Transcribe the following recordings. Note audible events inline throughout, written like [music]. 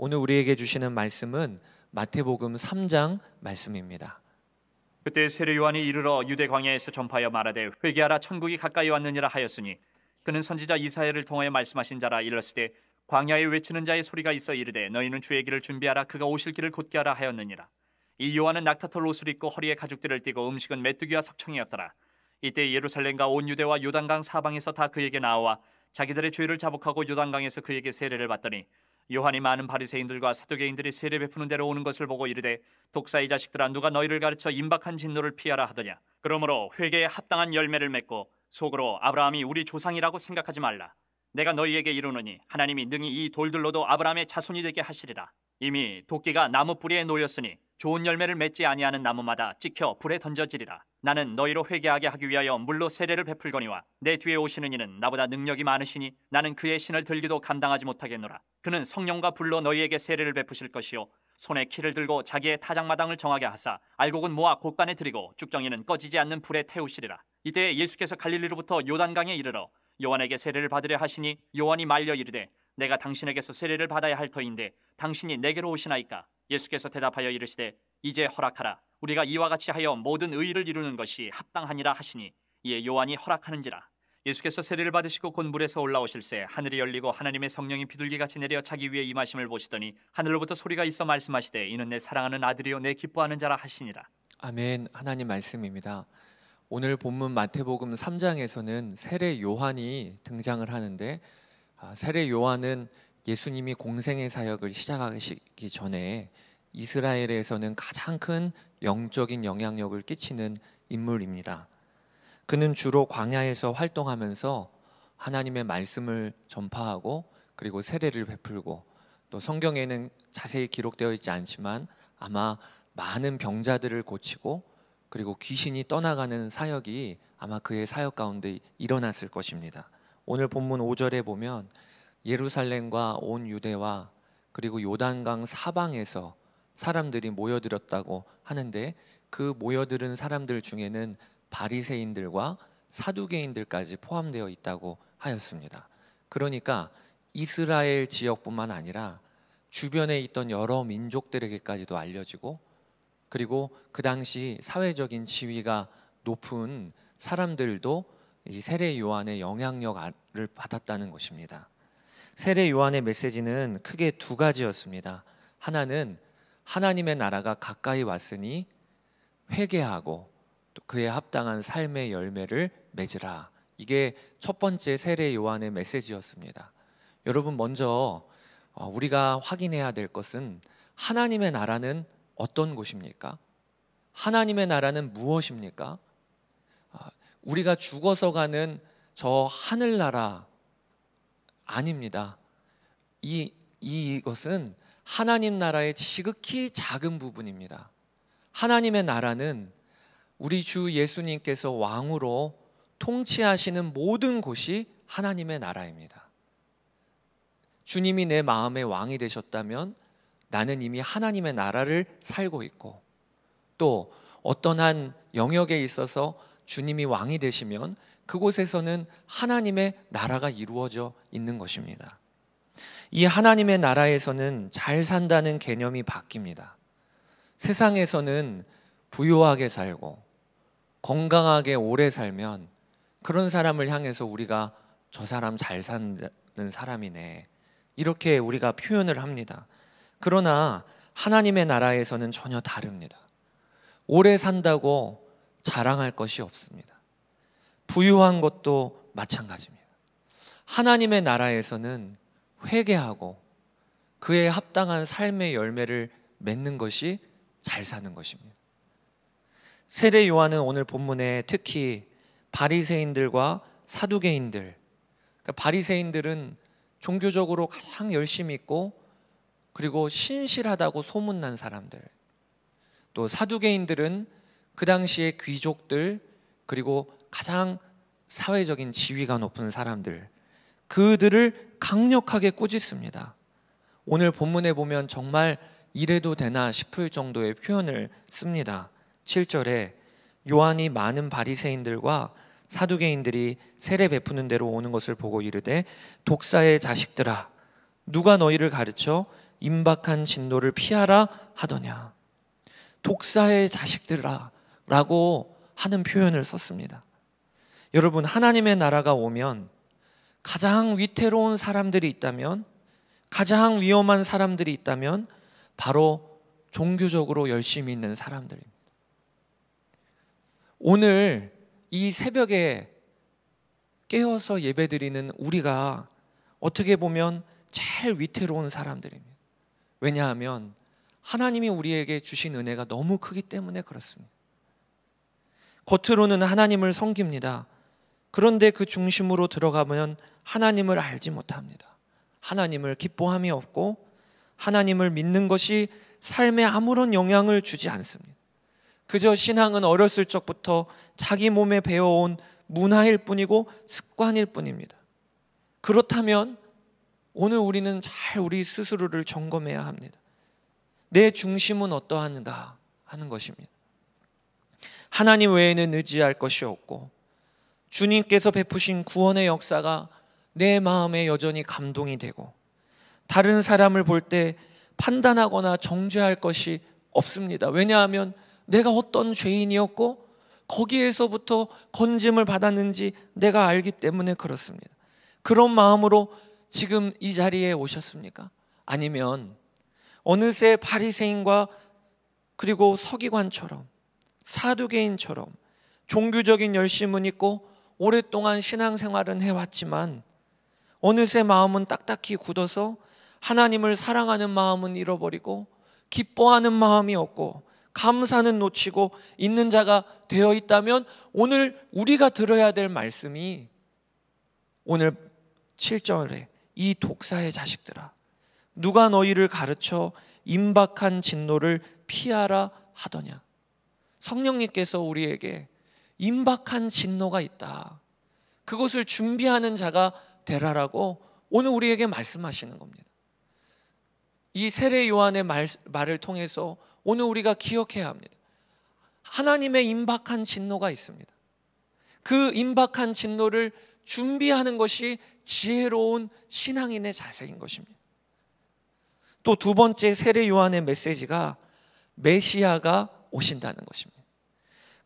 오늘 우리에게 주시는 말씀은 마태복음 3장 말씀입니다. 그때 세례 요한이 이르러 유대 광야에서 전파하여 말하되 회개하라 천국이 가까이 왔느니라 하였으니 그는 선지자 이사야를 통하여 말씀하신 자라 일렀으되 광야에 외치는 자의 소리가 있어 이르되 너희는 주의 길을 준비하라 그가 오실 길을 곧게 하라 하였느니라 이 요한은 낙타털 옷을 입고 허리에 가죽들을 띠고 음식은 메뚜기와 석청이었더라 이때 예루살렘과 온 유대와 요단강 사방에서 다 그에게 나와 자기들의 죄를 자복하고 요단강에서 그에게 세례를 받더니 요한이 많은 바리새인들과 사두개인들이 세례 베푸는 데로 오는 것을 보고 이르되 독사의 자식들아 누가 너희를 가르쳐 임박한 진노를 피하라 하더냐 그러므로 회개에 합당한 열매를 맺고 속으로 아브라함이 우리 조상이라고 생각하지 말라 내가 너희에게 이르노니 하나님이 능히 이 돌들로도 아브라함의 자손이 되게 하시리라 이미 도끼가 나무 뿌리에 놓였으니 좋은 열매를 맺지 아니하는 나무마다 찍혀 불에 던져지리라. 나는 너희로 회개하게 하기 위하여 물로 세례를 베풀거니와 내 뒤에 오시는 이는 나보다 능력이 많으시니 나는 그의 신을 들기도 감당하지 못하겠노라. 그는 성령과 불로 너희에게 세례를 베푸실 것이요 손에 키를 들고 자기의 타작마당을 정하게 하사 알곡은 모아 곳간에 들이고 쭉정이는 꺼지지 않는 불에 태우시리라. 이때 예수께서 갈릴리로부터 요단강에 이르러 요한에게 세례를 받으려 하시니 요한이 말려 이르되 내가 당신에게서 세례를 받아야 할 터인데 당신이 내게로 오시나이까 예수께서 대답하여 이르시되 이제 허락하라 우리가 이와 같이 하여 모든 의를 의 이루는 것이 합당하니라 하시니 이에 요한이 허락하는지라 예수께서 세례를 받으시고 곧 물에서 올라오실새 하늘이 열리고 하나님의 성령이 비둘기같이 내려 자기 위에 임하심을 보시더니 하늘로부터 소리가 있어 말씀하시되 이는 내 사랑하는 아들이요 내 기뻐하는 자라 하시니라 아멘 하나님 말씀입니다 오늘 본문 마태복음 3장에서는 세례 요한이 등장을 하는데 아, 세례 요한은 예수님이 공생의 사역을 시작하시기 전에 이스라엘에서는 가장 큰 영적인 영향력을 끼치는 인물입니다. 그는 주로 광야에서 활동하면서 하나님의 말씀을 전파하고 그리고 세례를 베풀고 또 성경에는 자세히 기록되어 있지 않지만 아마 많은 병자들을 고치고 그리고 귀신이 떠나가는 사역이 아마 그의 사역 가운데 일어났을 것입니다. 오늘 본문 5절에 보면 예루살렘과 온 유대와 그리고 요단강 사방에서 사람들이 모여들었다고 하는데 그 모여들은 사람들 중에는 바리새인들과 사두개인들까지 포함되어 있다고 하였습니다. 그러니까 이스라엘 지역뿐만 아니라 주변에 있던 여러 민족들에게까지도 알려지고 그리고 그 당시 사회적인 지위가 높은 사람들도 이 세례 요한의 영향력을 받았다는 것입니다. 세례 요한의 메시지는 크게 두 가지였습니다. 하나는 하나님의 나라가 가까이 왔으니 회개하고 또 그에 합당한 삶의 열매를 맺으라. 이게 첫 번째 세례 요한의 메시지였습니다. 여러분 먼저 어, 우리가 확인해야 될 것은 하나님의 나라는 어떤 곳입니까? 하나님의 나라는 무엇입니까? 아, 우리가 죽어서 가는 저 하늘나라 아닙니다. 이 이것은 하나님 나라의 지극히 작은 부분입니다. 하나님의 나라는 우리 주 예수님께서 왕으로 통치하시는 모든 곳이 하나님의 나라입니다. 주님이 내 마음의 왕이 되셨다면 나는 이미 하나님의 나라를 살고 있고 또 어떠한 영역에 있어서 주님이 왕이 되시면 그곳에서는 하나님의 나라가 이루어져 있는 것입니다. 이 하나님의 나라에서는 잘 산다는 개념이 바뀝니다. 세상에서는 부유하게 살고 건강하게 오래 살면 그런 사람을 향해서 우리가 저 사람 잘 사는 사람이네. 이렇게 우리가 표현을 합니다. 그러나 하나님의 나라에서는 전혀 다릅니다. 오래 산다고 자랑할 것이 없습니다. 부유한 것도 마찬가지입니다. 하나님의 나라에서는 회개하고 그에 합당한 삶의 열매를 맺는 것이 잘 사는 것입니다. 세례 요한은 오늘 본문에 특히 바리새인들과 사두개인들 그러니까 바리새인들은 종교적으로 가장 열심히 있고 그리고 신실하다고 소문난 사람들 또 사두개인들은 그 당시의 귀족들 그리고 가장 사회적인 지위가 높은 사람들 그들을 강력하게 꾸짖습니다. 오늘 본문에 보면 정말 이래도 되나 싶을 정도의 표현을 씁니다. 7절에 요한이 많은 바리새인들과 사두개인들이 세례 베푸는 대로 오는 것을 보고 이르되 독사의 자식들아 누가 너희를 가르쳐 임박한 진노를 피하라 하더냐 독사의 자식들아라고 하는 표현을 썼습니다. 여러분 하나님의 나라가 오면 가장 위태로운 사람들이 있다면 가장 위험한 사람들이 있다면 바로 종교적으로 열심히 있는 사람들입니다. 오늘 이 새벽에 깨어서 예배드리는 우리가 어떻게 보면 제일 위태로운 사람들입니다. 왜냐하면 하나님이 우리에게 주신 은혜가 너무 크기 때문에 그렇습니다. 겉으로는 하나님을 섬깁니다. 그런데 그 중심으로 들어가면 하나님을 알지 못합니다. 하나님을 기뻐함이 없고 하나님을 믿는 것이 삶에 아무런 영향을 주지 않습니다. 그저 신앙은 어렸을 적부터 자기 몸에 배워온 문화일 뿐이고 습관일 뿐입니다. 그렇다면 오늘 우리는 잘 우리 스스로를 점검해야 합니다. 내 중심은 어떠한가 하는 것입니다. 하나님 외에는 의지할 것이 없고 주님께서 베푸신 구원의 역사가 내 마음에 여전히 감동이 되고 다른 사람을 볼 때 판단하거나 정죄할 것이 없습니다. 왜냐하면 내가 어떤 죄인이었고 거기에서부터 건짐을 받았는지 내가 알기 때문에 그렇습니다. 그런 마음으로 지금 이 자리에 오셨습니까? 아니면 어느새 바리새인과 그리고 서기관처럼 사두개인처럼 종교적인 열심은 있고 오랫동안 신앙생활은 해왔지만 어느새 마음은 딱딱히 굳어서 하나님을 사랑하는 마음은 잃어버리고 기뻐하는 마음이 없고 감사는 놓치고 있는 자가 되어 있다면 오늘 우리가 들어야 될 말씀이 오늘 7절에 이 독사의 자식들아 누가 너희를 가르쳐 임박한 진노를 피하라 하더냐 성령님께서 우리에게 임박한 진노가 있다. 그것을 준비하는 자가 되라라고 오늘 우리에게 말씀하시는 겁니다. 이 세례 요한의 말, 말을 통해서 오늘 우리가 기억해야 합니다. 하나님의 임박한 진노가 있습니다. 그 임박한 진노를 준비하는 것이 지혜로운 신앙인의 자세인 것입니다. 또 두 번째 세례 요한의 메시지가 메시아가 오신다는 것입니다.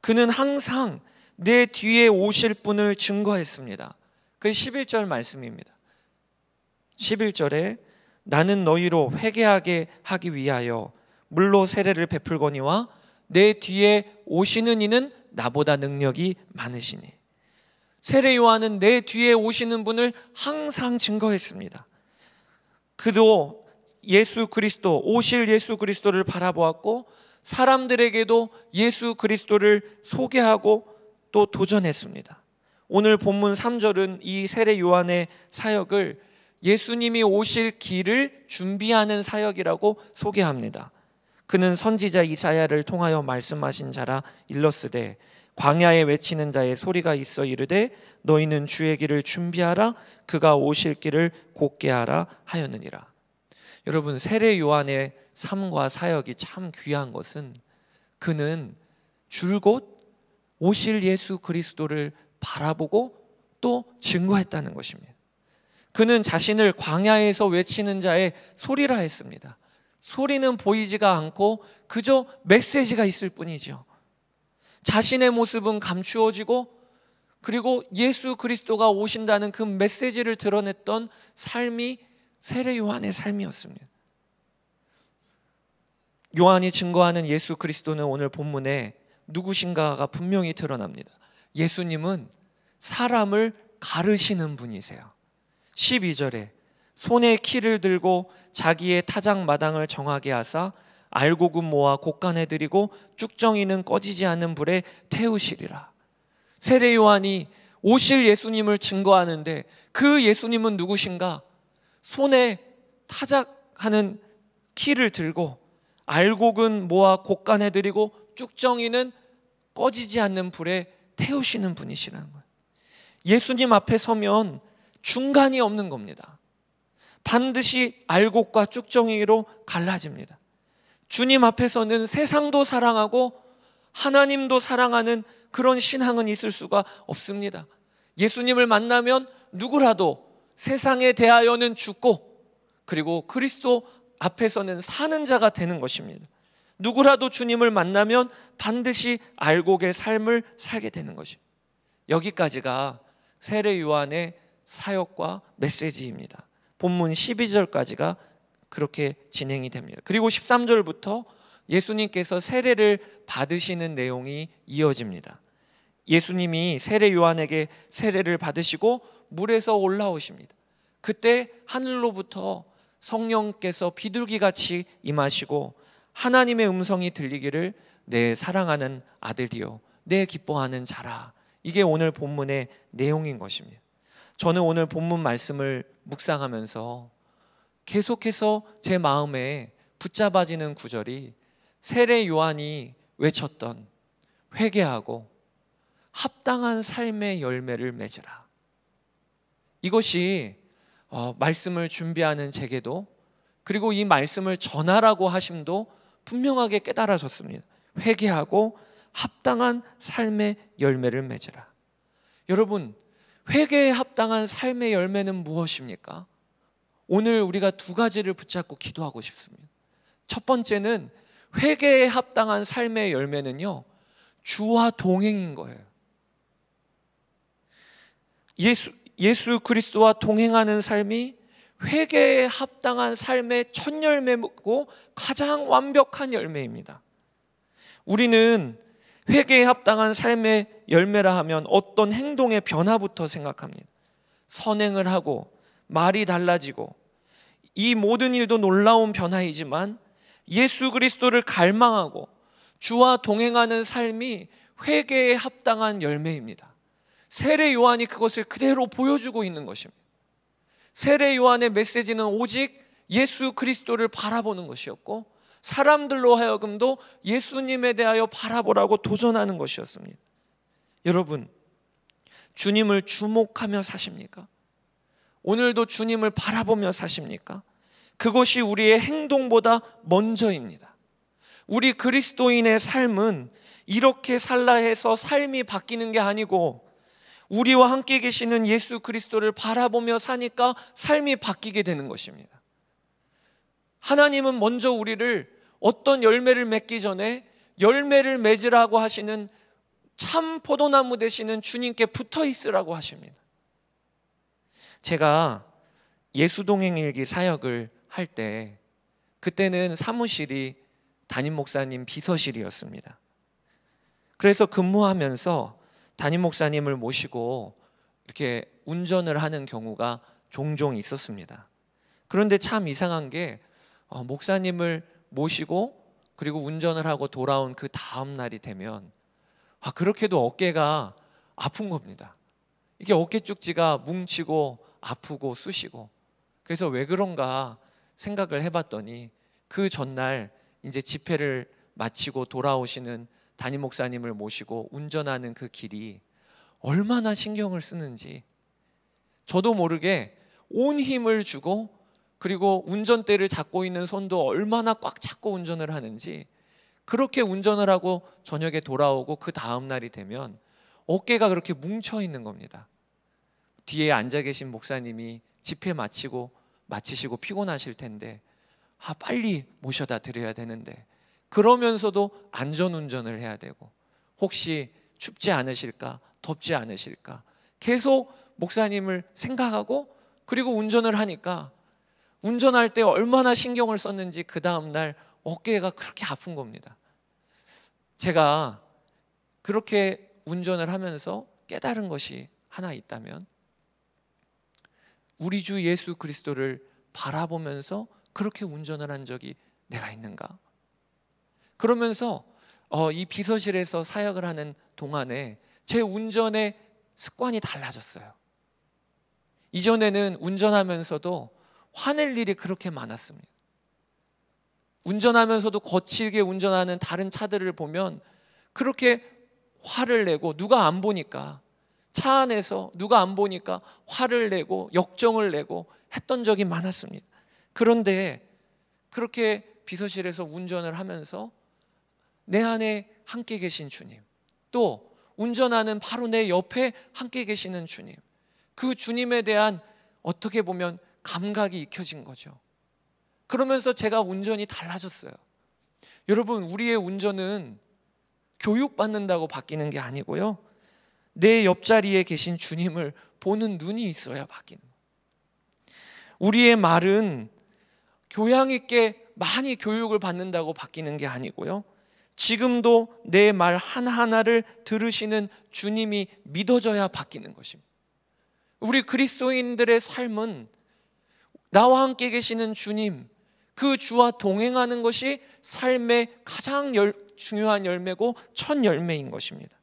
그는 항상 내 뒤에 오실 분을 증거했습니다. 그 11절 말씀입니다. 11절에 나는 너희로 회개하게 하기 위하여 물로 세례를 베풀거니와 내 뒤에 오시는 이는 나보다 능력이 많으시니 세례 요한은 내 뒤에 오시는 분을 항상 증거했습니다. 그도 예수 그리스도 오실 예수 그리스도를 바라보았고 사람들에게도 예수 그리스도를 소개하고 또 도전했습니다. 오늘 본문 3절은 이 세례 요한의 사역을 예수님이 오실 길을 준비하는 사역이라고 소개합니다. 그는 선지자 이사야를 통하여 말씀하신 자라 일렀으되 광야에 외치는 자의 소리가 있어 이르되 너희는 주의 길을 준비하라 그가 오실 길을 곱게 하라 하였느니라. 여러분 세례 요한의 삶과 사역이 참 귀한 것은 그는 줄곧 오실 예수 그리스도를 바라보고 또 증거했다는 것입니다. 그는 자신을 광야에서 외치는 자의 소리라 했습니다. 소리는 보이지가 않고 그저 메시지가 있을 뿐이죠. 자신의 모습은 감추어지고 그리고 예수 그리스도가 오신다는 그 메시지를 드러냈던 삶이 세례 요한의 삶이었습니다. 요한이 증거하는 예수 그리스도는 오늘 본문에 누구신가가 분명히 드러납니다. 예수님은 사람을 가르시는 분이세요. 12절에 손에 키를 들고 자기의 타작 마당을 정하게 하사 알곡은 모아 곡간에 들이고 쭉정이는 꺼지지 않는 불에 태우시리라. 세례 요한이 오실 예수님을 증거하는데 그 예수님은 누구신가? 손에 타작하는 키를 들고 알곡은 모아 곡간에 드리고 쭉정이는 꺼지지 않는 불에 태우시는 분이시라는 거예요. 예수님 앞에 서면 중간이 없는 겁니다. 반드시 알곡과 쭉정이로 갈라집니다. 주님 앞에서는 세상도 사랑하고 하나님도 사랑하는 그런 신앙은 있을 수가 없습니다. 예수님을 만나면 누구라도 세상에 대하여는 죽고 그리고 그리스도 앞에서는 사는 자가 되는 것입니다. 누구라도 주님을 만나면 반드시 알곡의 삶을 살게 되는 것입니다. 여기까지가 세례 요한의 사역과 메시지입니다. 본문 12절까지가 그렇게 진행이 됩니다. 그리고 13절부터 예수님께서 세례를 받으시는 내용이 이어집니다. 예수님이 세례 요한에게 세례를 받으시고 물에서 올라오십니다. 그때 하늘로부터 성령께서 비둘기같이 임하시고 하나님의 음성이 들리기를 내 사랑하는 아들이요 내 기뻐하는 자라 이게 오늘 본문의 내용인 것입니다. 저는 오늘 본문 말씀을 묵상하면서 계속해서 제 마음에 붙잡아지는 구절이 세례 요한이 외쳤던 회개하고 합당한 삶의 열매를 맺으라. 이것이 어, 말씀을 준비하는 제게도 그리고 이 말씀을 전하라고 하심도 분명하게 깨달아졌습니다. 회개하고 합당한 삶의 열매를 맺으라. 여러분, 회개에 합당한 삶의 열매는 무엇입니까? 오늘 우리가 두 가지를 붙잡고 기도하고 싶습니다. 첫 번째는 회개에 합당한 삶의 열매는요, 주와 동행인 거예요. 예수, 예수 그리스도와 동행하는 삶이 회개에 합당한 삶의 첫 열매고 가장 완벽한 열매입니다. 우리는 회개에 합당한 삶의 열매라 하면 어떤 행동의 변화부터 생각합니다. 선행을 하고 말이 달라지고 이 모든 일도 놀라운 변화이지만 예수 그리스도를 갈망하고 주와 동행하는 삶이 회개에 합당한 열매입니다. 세례 요한이 그것을 그대로 보여주고 있는 것입니다. 세례 요한의 메시지는 오직 예수 그리스도를 바라보는 것이었고 사람들로 하여금도 예수님에 대하여 바라보라고 도전하는 것이었습니다. 여러분, 주님을 주목하며 사십니까? 오늘도 주님을 바라보며 사십니까? 그것이 우리의 행동보다 먼저입니다. 우리 그리스도인의 삶은 이렇게 살라 해서 삶이 바뀌는 게 아니고 우리와 함께 계시는 예수 그리스도를 바라보며 사니까 삶이 바뀌게 되는 것입니다. 하나님은 먼저 우리를 어떤 열매를 맺기 전에 열매를 맺으라고 하시는 참 포도나무 되시는 주님께 붙어 있으라고 하십니다. 제가 예수동행일기 사역을 할 때 그때는 사무실이 담임 목사님 비서실이었습니다. 그래서 근무하면서 담임 목사님을 모시고 이렇게 운전을 하는 경우가 종종 있었습니다. 그런데 참 이상한 게 어, 목사님을 모시고 그리고 운전을 하고 돌아온 그 다음 날이 되면 아 그렇게도 어깨가 아픈 겁니다. 이게 어깨 쪽지가 뭉치고 아프고 쑤시고 그래서 왜 그런가 생각을 해봤더니 그 전날 이제 집회를 마치고 돌아오시는 담임 목사님을 모시고 운전하는 그 길이 얼마나 신경을 쓰는지 저도 모르게 온 힘을 주고 그리고 운전대를 잡고 있는 손도 얼마나 꽉 잡고 운전을 하는지 그렇게 운전을 하고 저녁에 돌아오고 그 다음 날이 되면 어깨가 그렇게 뭉쳐 있는 겁니다. 뒤에 앉아 계신 목사님이 집회 마치고 마치시고 피곤하실 텐데 아 빨리 모셔다 드려야 되는데 그러면서도 안전운전을 해야 되고 혹시 춥지 않으실까 덥지 않으실까 계속 목사님을 생각하고 그리고 운전을 하니까 운전할 때 얼마나 신경을 썼는지 그 다음날 어깨가 그렇게 아픈 겁니다. 제가 그렇게 운전을 하면서 깨달은 것이 하나 있다면 우리 주 예수 그리스도를 바라보면서 그렇게 운전을 한 적이 내가 있는가? 그러면서 어, 이 비서실에서 사역을 하는 동안에 제 운전의 습관이 달라졌어요. 이전에는 운전하면서도 화낼 일이 그렇게 많았습니다. 운전하면서도 거칠게 운전하는 다른 차들을 보면 그렇게 화를 내고 누가 안 보니까 차 안에서 누가 안 보니까 화를 내고 역정을 내고 했던 적이 많았습니다. 그런데 그렇게 비서실에서 운전을 하면서 내 안에 함께 계신 주님, 또 운전하는 바로 내 옆에 함께 계시는 주님, 그 주님에 대한 어떻게 보면 감각이 익혀진 거죠. 그러면서 제가 운전이 달라졌어요. 여러분, 우리의 운전은 교육받는다고 바뀌는 게 아니고요. 내 옆자리에 계신 주님을 보는 눈이 있어야 바뀌는 거예요. 우리의 말은 교양 있게 많이 교육을 받는다고 바뀌는 게 아니고요. 지금도 내 말 하나하나를 들으시는 주님이 믿어져야 바뀌는 것입니다. 우리 그리스도인들의 삶은 나와 함께 계시는 주님, 그 주와 동행하는 것이 삶의 가장 열, 중요한 열매고 첫 열매인 것입니다.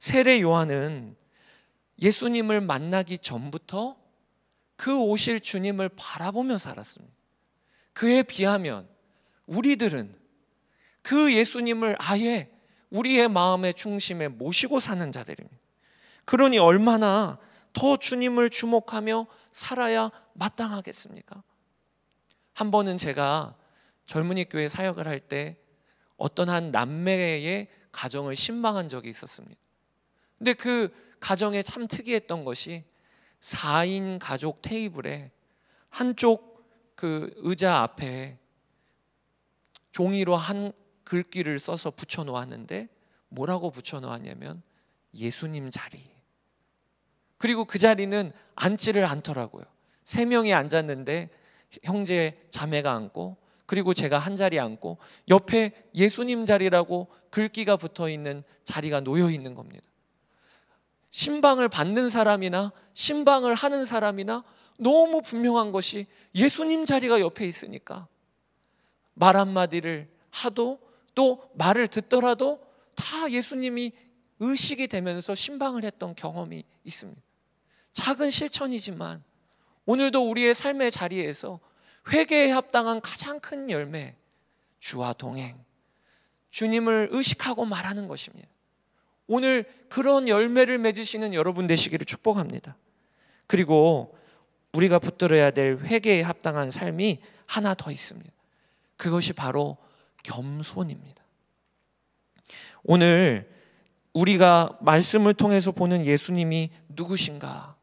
세례 요한은 예수님을 만나기 전부터 그 오실 주님을 바라보며 살았습니다. 그에 비하면 우리들은 그 예수님을 아예 우리의 마음의 중심에 모시고 사는 자들입니다. 그러니 얼마나 더 주님을 주목하며 살아야 마땅하겠습니까? 한 번은 제가 젊은이 교회 사역을 할 때 어떤 한 남매의 가정을 신방한 적이 있었습니다. 근데 그 가정에 참 특이했던 것이 4인 가족 테이블에 한쪽 그 의자 앞에 종이로 한 글귀를 써서 붙여 놓았는데 뭐라고 붙여 놓았냐면 예수님 자리. 그리고 그 자리는 앉지를 않더라고요. 세 명이 앉았는데 형제 자매가 앉고 그리고 제가 한 자리 앉고 옆에 예수님 자리라고 글귀가 붙어 있는 자리가 놓여 있는 겁니다. 신방을 받는 사람이나 신방을 하는 사람이나 너무 분명한 것이 예수님 자리가 옆에 있으니까 말 한마디를 하도 또 말을 듣더라도 다 예수님이 의식이 되면서 신방을 했던 경험이 있습니다. 작은 실천이지만 오늘도 우리의 삶의 자리에서 회개에 합당한 가장 큰 열매, 주와 동행, 주님을 의식하고 말하는 것입니다. 오늘 그런 열매를 맺으시는 여러분 되시기를 축복합니다. 그리고 우리가 붙들어야 될 회개에 합당한 삶이 하나 더 있습니다. 그것이 바로 겸손입니다. 오늘 우리가 말씀을 통해서 보는 예수님이 누구신가?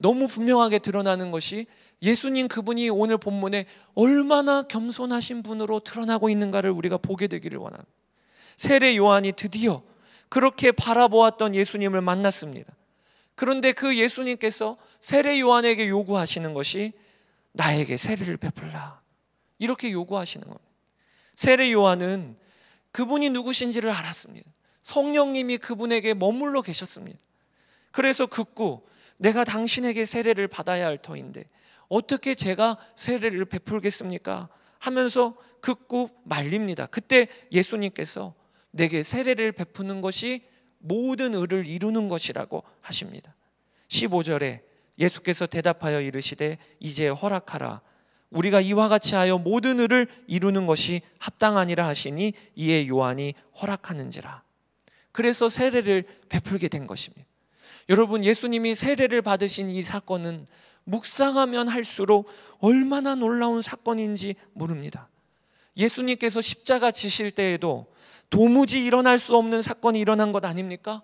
너무 분명하게 드러나는 것이 예수님 그분이 오늘 본문에 얼마나 겸손하신 분으로 드러나고 있는가를 우리가 보게 되기를 원합니다. 세례 요한이 드디어 그렇게 바라보았던 예수님을 만났습니다. 그런데 그 예수님께서 세례 요한에게 요구하시는 것이 나에게 세례를 베풀라. 이렇게 요구하시는 겁니다. 세례 요한은 그분이 누구신지를 알았습니다. 성령님이 그분에게 머물러 계셨습니다. 그래서 극구 내가 당신에게 세례를 받아야 할 터인데 어떻게 제가 세례를 베풀겠습니까? 하면서 극구 말립니다. 그때 예수님께서 내게 세례를 베푸는 것이 모든 의를 이루는 것이라고 하십니다. 15절에 예수께서 대답하여 이르시되 이제 허락하라 우리가 이와 같이 하여 모든 을을 이루는 것이 합당하니라 하시니 이에 요한이 허락하는지라. 그래서 세례를 베풀게 된 것입니다. 여러분 예수님이 세례를 받으신 이 사건은 묵상하면 할수록 얼마나 놀라운 사건인지 모릅니다. 예수님께서 십자가 지실 때에도 도무지 일어날 수 없는 사건이 일어난 것 아닙니까?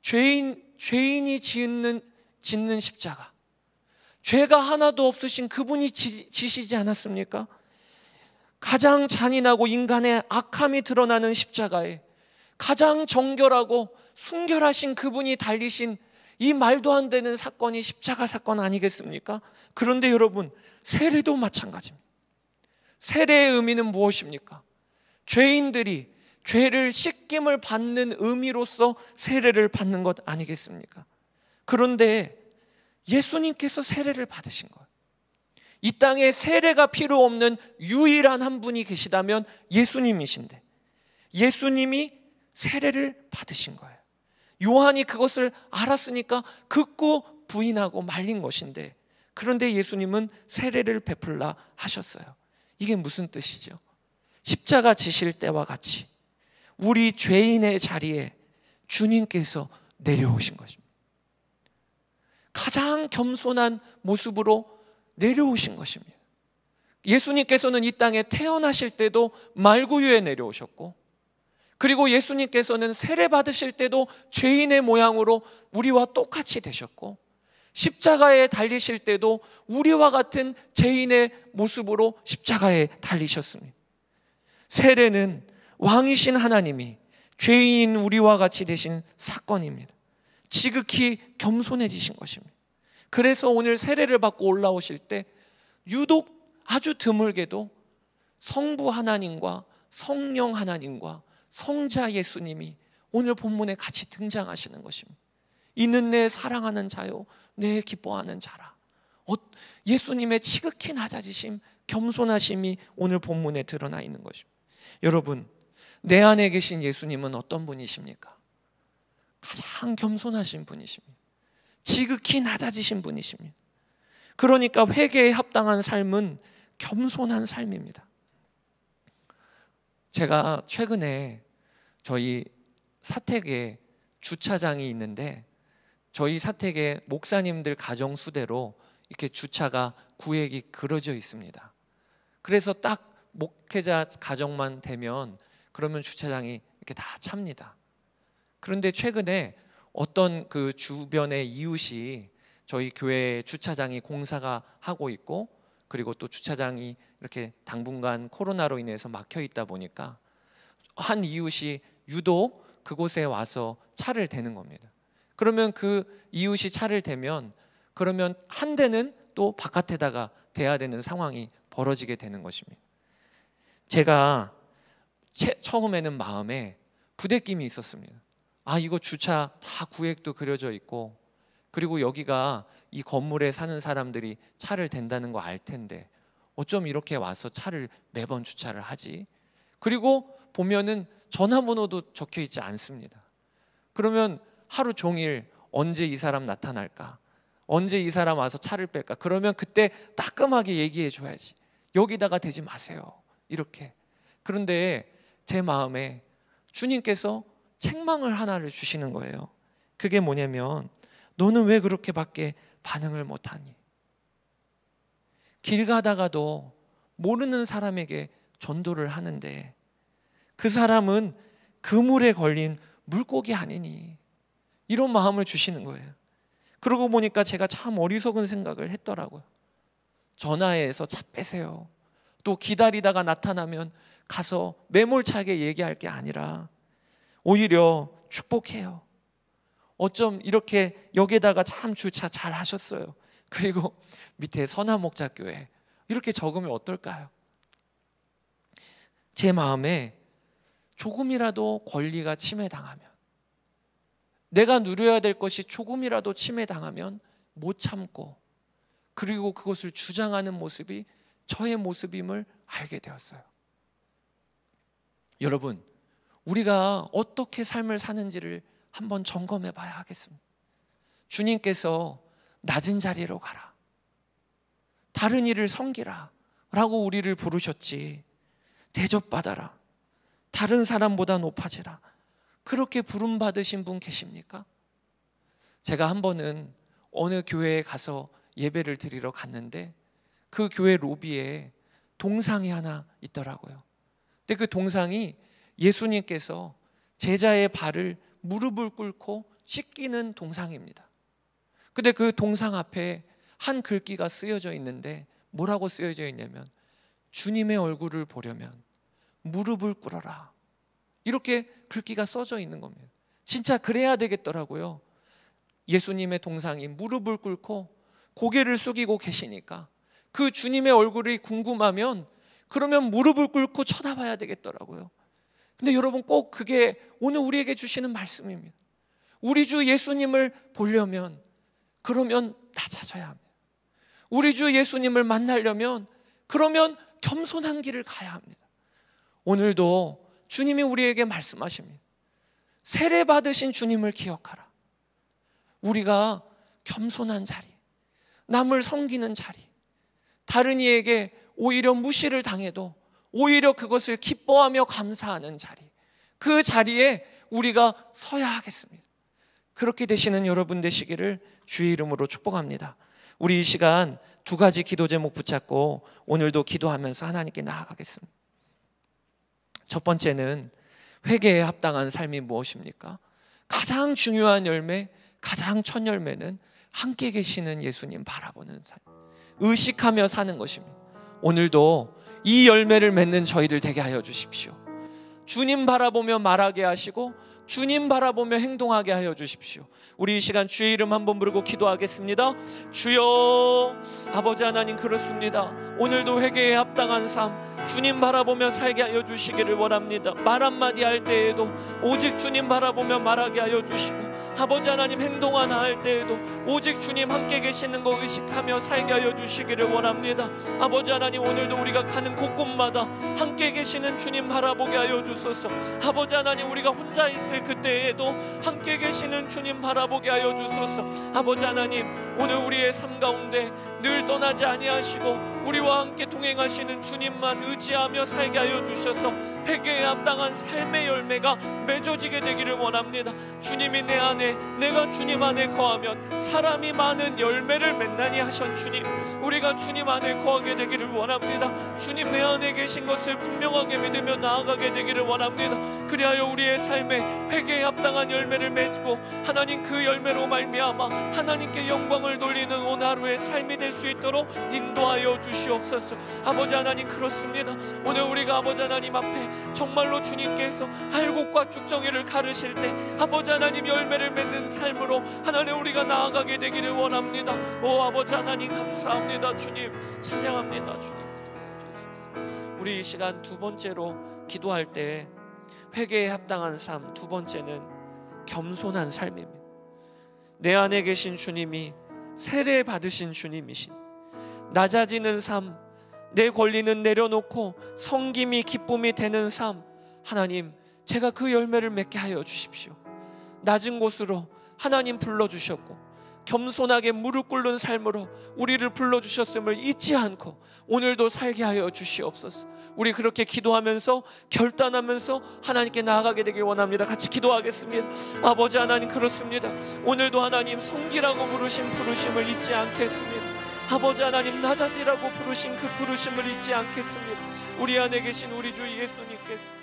죄인 죄인이 짓는 짓는 십자가 죄가 하나도 없으신 그분이 지, 지시지 않았습니까? 가장 잔인하고 인간의 악함이 드러나는 십자가에 가장 정결하고 순결하신 그분이 달리신 이 말도 안 되는 사건이 십자가 사건 아니겠습니까? 그런데 여러분, 세례도 마찬가지입니다. 세례의 의미는 무엇입니까? 죄인들이 죄를 씻김을 받는 의미로서 세례를 받는 것 아니겠습니까? 그런데 예수님께서 세례를 받으신 것. 이 땅에 세례가 필요 없는 유일한 한 분이 계시다면 예수님이신데 예수님이 세례를 받으신 거예요. 요한이 그것을 알았으니까 극구 부인하고 말린 것인데 그런데 예수님은 세례를 베풀라 하셨어요. 이게 무슨 뜻이죠? 십자가 지실 때와 같이 우리 죄인의 자리에 주님께서 내려오신 것입니다. 가장 겸손한 모습으로 내려오신 것입니다. 예수님께서는 이 땅에 태어나실 때도 말구유에 내려오셨고, 그리고 예수님께서는 세례 받으실 때도 죄인의 모양으로 우리와 똑같이 되셨고, 십자가에 달리실 때도 우리와 같은 죄인의 모습으로 십자가에 달리셨습니다. 세례는 왕이신 하나님이 죄인 우리와 같이 되신 사건입니다. 지극히 겸손해지신 것입니다. 그래서 오늘 세례를 받고 올라오실 때 유독 아주 드물게도 성부 하나님과 성령 하나님과 성자 예수님이 오늘 본문에 같이 등장하시는 것입니다. 이는 내 사랑하는 자요, 내 기뻐하는 자라. 예수님의 지극히 낮아지심, 겸손하심이 오늘 본문에 드러나 있는 것입니다. 여러분, 내 안에 계신 예수님은 어떤 분이십니까? 가장 겸손하신 분이십니다. 지극히 낮아지신 분이십니다. 그러니까 회개에 합당한 삶은 겸손한 삶입니다. 제가 최근에 저희 사택에 주차장이 있는데 저희 사택에 목사님들 가정 수대로 이렇게 주차가 구획이 그려져 있습니다. 그래서 딱 목회자 가정만 되면 그러면 주차장이 이렇게 다 찹니다. 그런데 최근에 어떤 그 주변의 이웃이 저희 교회 주차장이 공사가 하고 있고 그리고 또 주차장이 이렇게 당분간 코로나로 인해서 막혀 있다 보니까 한 이웃이 유독 그곳에 와서 차를 대는 겁니다. 그러면 그 이웃이 차를 대면 그러면 한 대는 또 바깥에다가 대야 되는 상황이 벌어지게 되는 것입니다. 제가 처음에는 마음에 부대낌이 있었습니다. 아 이거 주차 다 구획도 그려져 있고 그리고 여기가 이 건물에 사는 사람들이 차를 댄다는 거 알 텐데 어쩜 이렇게 와서 차를 매번 주차를 하지? 그리고 보면은 전화번호도 적혀 있지 않습니다. 그러면 하루 종일 언제 이 사람 나타날까? 언제 이 사람 와서 차를 뺄까? 그러면 그때 따끔하게 얘기해 줘야지. 여기다가 대지 마세요. 이렇게. 그런데 제 마음에 주님께서 책망을 하나를 주시는 거예요. 그게 뭐냐면 너는 왜 그렇게밖에 반응을 못하니? 길 가다가도 모르는 사람에게 전도를 하는데 그 사람은 그물에 걸린 물고기 아니니 이런 마음을 주시는 거예요. 그러고 보니까 제가 참 어리석은 생각을 했더라고요. 전화해서 차 빼세요. 또 기다리다가 나타나면 가서 매몰차게 얘기할 게 아니라 오히려 축복해요. 어쩜 이렇게 역에다가 참 주차 잘 하셨어요. 그리고 [laughs] 밑에 선한 목자 교회 이렇게 적으면 어떨까요? 제 마음에 조금이라도 권리가 침해당하면 내가 누려야 될 것이 조금이라도 침해당하면 못 참고 그리고 그것을 주장하는 모습이 저의 모습임을 알게 되었어요. 여러분 우리가 어떻게 삶을 사는지를 한번 점검해 봐야 하겠습니다. 주님께서 낮은 자리로 가라. 다른 일을 섬기라. 라고 우리를 부르셨지. 대접받아라. 다른 사람보다 높아지라. 그렇게 부름받으신 분 계십니까? 제가 한 번은 어느 교회에 가서 예배를 드리러 갔는데 그 교회 로비에 동상이 하나 있더라고요. 근데 그 동상이 예수님께서 제자의 발을 무릎을 꿇고 씻기는 동상입니다. 근데 그 동상 앞에 한 글귀가 쓰여져 있는데 뭐라고 쓰여져 있냐면 주님의 얼굴을 보려면 무릎을 꿇어라. 이렇게 글귀가 써져 있는 겁니다. 진짜 그래야 되겠더라고요. 예수님의 동상이 무릎을 꿇고 고개를 숙이고 계시니까 그 주님의 얼굴이 궁금하면 그러면 무릎을 꿇고 쳐다봐야 되겠더라고요. 근데 여러분 꼭 그게 오늘 우리에게 주시는 말씀입니다. 우리 주 예수님을 보려면 그러면 낮아져야 합니다. 우리 주 예수님을 만나려면 그러면 겸손한 길을 가야 합니다. 오늘도 주님이 우리에게 말씀하십니다. 세례 받으신 주님을 기억하라. 우리가 겸손한 자리, 남을 섬기는 자리, 다른 이에게 오히려 무시를 당해도 오히려 그것을 기뻐하며 감사하는 자리. 그 자리에 우리가 서야 하겠습니다. 그렇게 되시는 여러분 되시기를 주의 이름으로 축복합니다. 우리 이 시간 두 가지 기도 제목 붙잡고 오늘도 기도하면서 하나님께 나아가겠습니다. 첫 번째는 회개에 합당한 삶이 무엇입니까? 가장 중요한 열매, 가장 첫 열매는 함께 계시는 예수님 바라보는 삶. 의식하며 사는 것입니다. 오늘도 이 열매를 맺는 저희들 되게 하여 주십시오. 주님 바라보며 말하게 하시고 주님 바라보며 행동하게 하여 주십시오. 우리 이 시간 주의 이름 한번 부르고 기도하겠습니다. 주여 아버지 하나님 그렇습니다. 오늘도 회개에 합당한 삶 주님 바라보며 살게 하여 주시기를 원합니다. 말 한마디 할 때에도 오직 주님 바라보며 말하게 하여 주시고 아버지 하나님 행동 하나 할 때에도 오직 주님 함께 계시는 거 의식하며 살게 하여 주시기를 원합니다. 아버지 하나님 오늘도 우리가 가는 곳곳마다 함께 계시는 주님 바라보게 하여 주소서. 아버지 하나님 우리가 혼자 있어 있을 그때에도 함께 계시는 주님 바라보게 하여 주소서. 아버지 하나님, 오늘 우리의 삶 가운데 늘 떠나지 아니하시고 우리와 함께 동행하시는 주님만 의지하며 살게 하여 주셔서 회개에 합당한 삶의 열매가 맺어지게 되기를 원합니다. 주님이 내 안에 내가 주님 안에 거하면 사람이 많은 열매를 맺나니 하신 주님, 우리가 주님 안에 거하게 되기를 원합니다. 주님 내 안에 계신 것을 분명하게 믿으며 나아가게 되기를 원합니다. 그리하여 우리의 삶에 회개에 합당한 열매를 맺고 하나님 그 열매로 말미암아 하나님께 영광을 돌리는 오늘 하루의 삶이 될 수 있도록 인도하여 주시옵소서. 아버지 하나님 그렇습니다. 오늘 우리가 아버지 하나님 앞에 정말로 주님께서 알곡과 죽정이를 가르실 때 아버지 하나님 열매를 맺는 삶으로 하나님 우리가 나아가게 되기를 원합니다. 오 아버지 하나님 감사합니다. 주님 찬양합니다. 주님. 우리 이 시간 두 번째로 기도할 때 회개에 합당한 삶. 두 번째는 겸손한 삶입니다. 내 안에 계신 주님이 세례 받으신 주님이신 낮아지는 삶, 내 권리는 내려놓고 성김이 기쁨이 되는 삶. 하나님, 제가 그 열매를 맺게 하여 주십시오. 낮은 곳으로 하나님 불러 주셨고 겸손하게 무릎 꿇는 삶으로 우리를 불러 주셨음을 잊지 않고 오늘도 살게 하여 주시옵소서. 우리 그렇게 기도하면서 결단하면서 하나님께 나아가게 되길 원합니다. 같이 기도하겠습니다. 아버지 하나님 그렇습니다. 오늘도 하나님 성기라고 부르신 부르심을 잊지 않겠습니다. 아버지 하나님 낮아지라고 부르신 그 부르심을 잊지 않겠습니다. 우리 안에 계신 우리 주 예수님께서